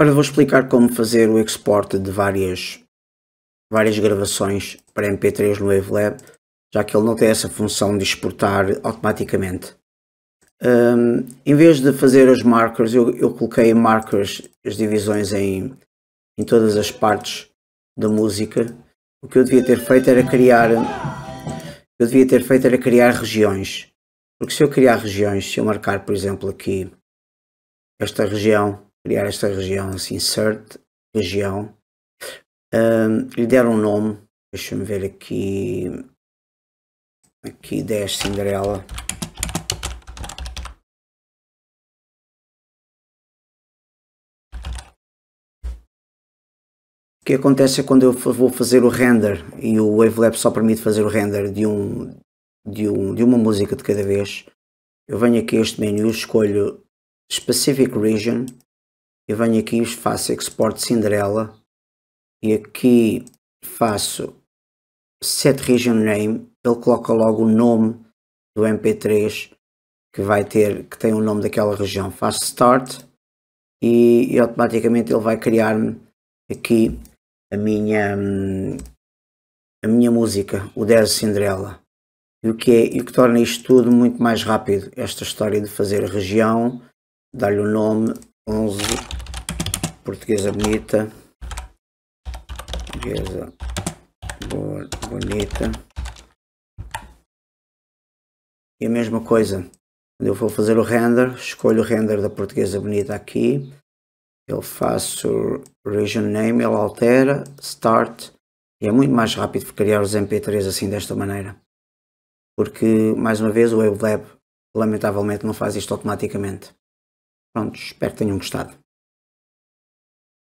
Ora, vou explicar como fazer o export de várias, várias gravações para MP3 no WaveLab, já que ele não tem essa função de exportar automaticamente. Um, em vez de fazer as markers, eu, eu coloquei markers, as divisões em, em todas as partes da música. O que eu devia ter feito era criar, eu devia ter feito era criar regiões. Porque se eu criar regiões, se eu marcar, por exemplo, aqui esta região, criar esta região, assim, insert região, um, lhe deram um nome, deixa-me ver aqui, aqui 10 Cinderela. O que acontece é quando eu vou fazer o render e o Wavelab só permite fazer o render de, um, de, um, de uma música de cada vez, eu venho aqui a este menu, escolho Specific Region, eu venho aqui e faço export Cinderela e aqui faço set region name, ele coloca logo o nome do MP3 que vai ter, que tem o nome daquela região. Faço start e, e automaticamente ele vai criar-me aqui a minha a minha música, o 10 Cinderela. E o que é, e o que torna isto tudo muito mais rápido, esta história de fazer região, dar-lhe o nome 11 portuguesa bonita, portuguesa bonita. E a mesma coisa, quando eu vou fazer o render, escolho o render da portuguesa bonita aqui, eu faço region name, ele altera, start, e é muito mais rápido criar os MP3 assim desta maneira. Porque, mais uma vez, o WebLab lamentavelmente não faz isto automaticamente. Pronto, espero que tenham gostado.